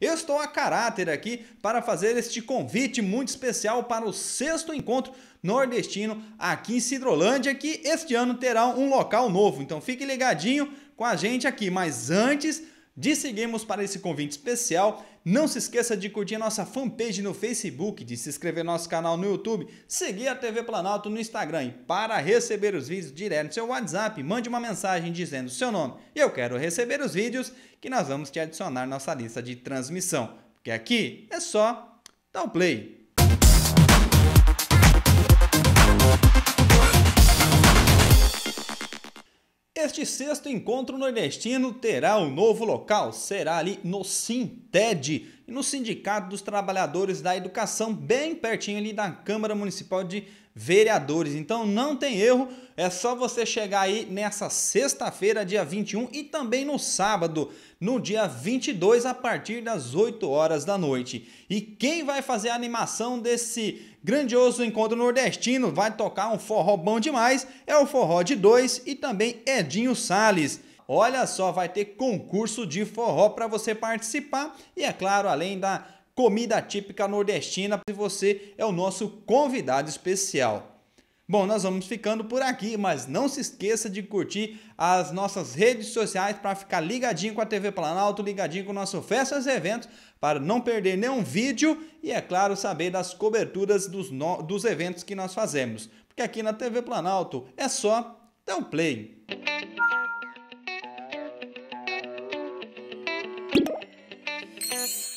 Eu estou a caráter aqui para fazer este convite muito especial para o sexto encontro nordestino aqui em Cidrolândia, que este ano terá um local novo. Então fique ligadinho com a gente aqui. Mas antes de seguirmos para esse convite especial. Não se esqueça de curtir nossa fanpage no Facebook, de se inscrever no nosso canal no YouTube, seguir a TV Planalto no Instagram. E para receber os vídeos direto no seu WhatsApp, mande uma mensagem dizendo seu nome. E eu quero receber os vídeos que nós vamos te adicionar nossa lista de transmissão. Porque aqui é só dar o play. Este sexto encontro nordestino terá um novo local, será ali no Sinted, e no Sindicato dos Trabalhadores da Educação, bem pertinho ali da Câmara Municipal de Vereadores. Então não tem erro, é só você chegar aí nessa sexta-feira, dia 21, e também no sábado, no dia 22, a partir das 8 horas da noite. E quem vai fazer a animação desse grandioso encontro nordestino, vai tocar um forró bom demais, é o Forró de Dois e também Edinho Sales olha só, vai ter concurso de forró para você participar e é claro, além da comida típica nordestina, você é o nosso convidado especial. Bom, nós vamos ficando por aqui, mas não se esqueça de curtir as nossas redes sociais para ficar ligadinho com a TV Planalto, ligadinho com o nosso Festas e Eventos, para não perder nenhum vídeo e, é claro, saber das coberturas dos, dos eventos que nós fazemos. Porque aqui na TV Planalto é só dar um play. this.